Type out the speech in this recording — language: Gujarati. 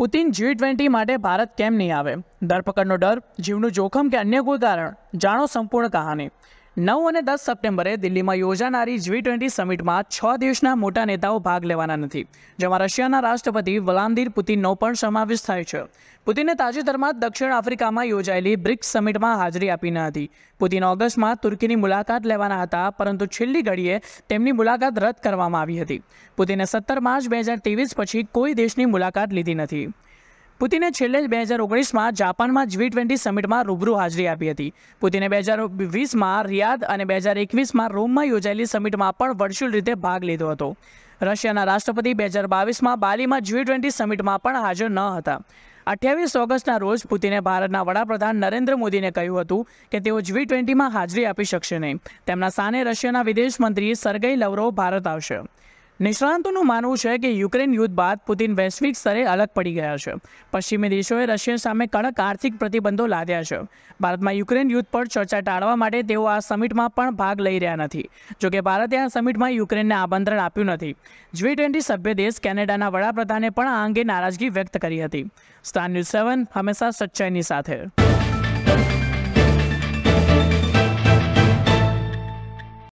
પુતિન જી ટ્વેન્ટી માટે ભારત કેમ નહીં આવે ધરપકડનો ડર જીવનું જોખમ કે અન્ય કોઈ કારણ જાણો સંપૂર્ણ કહાની નવ અને દસ સપ્ટેમ્બરે દિલ્હીમાં યોજાનારી જી ટ્વેન્ટી સમિટમાં છ દેશના મોટા નેતાઓ ભાગ લેવાના નથી જેમાં રશિયાના રાષ્ટ્રપતિ વ્લાદિર પુતિનનો પણ સમાવેશ થાય છે પુતિને તાજેતરમાં દક્ષિણ આફ્રિકામાં યોજાયેલી બ્રિક્સ સમિટમાં હાજરી આપી ન હતી પુતિન ઓગસ્ટમાં તુર્કીની મુલાકાત લેવાના હતા પરંતુ છેલ્લી ઘડીએ તેમની મુલાકાત રદ કરવામાં આવી હતી પુતિને સત્તર માર્ચ બે હજાર ત્રેવીસ પછી કોઈ દેશની મુલાકાત લીધી નથી પુતિને છેલ્લે બે હજાર ઓગણીસમાં જાપાનમાં જી ટ્વેન્ટી સમિટમાં રૂબરૂ હાજરી આપી હતી પુતિને બે હજાર વીસમાં રિયાદ અને બે હજાર એકવીસમાં રોમમાં યોજાયેલી સમિટમાં પણ વર્ચ્યુઅલ રીતે ભાગ લીધો હતો રશિયાના રાષ્ટ્રપતિ બે હજાર બાવીસમાં બાલીમાં જી ટ્વેન્ટી સમિટમાં પણ હાજર ન હતા અઠ્યાવીસ ઓગસ્ટના રોજ પુતિને ભારતના વડાપ્રધાન નરેન્દ્ર મોદીને કહ્યું હતું કે તેઓ જી ટ્વેન્ટીમાં હાજરી આપી શકશે નહીં તેમના સાને રશિયાના વિદેશ મંત્રી સર્ગઈ લવરો ભારત આવશે નિષ્ણાંતોનું માનવું છે કે યુક્રેન યુદ્ધ બાદ પુતિન વૈશ્વિક સ્તરે અલગ પડી ગયા છે પશ્ચિમી દેશોએ રશિયા સામે કડક આર્થિક પ્રતિબંધો લાદ્યા છે ભારતમાં યુક્રેન યુદ્ધ પર ચર્ચા ટાળવા માટે તેઓ આ સમિટમાં પણ ભાગ લઈ રહ્યા નથી જોકે ભારતે આ સમિટમાં યુક્રેનને આમંત્રણ આપ્યું નથી જી ટ્વેન્ટી સભ્ય દેશ કેનેડાના વડાપ્રધાને પણ આ અંગે નારાજગી વ્યક્ત કરી હતી સ્ટાર ન્યૂઝ સેવન હંમેશા સચ્ચાઈની સાથે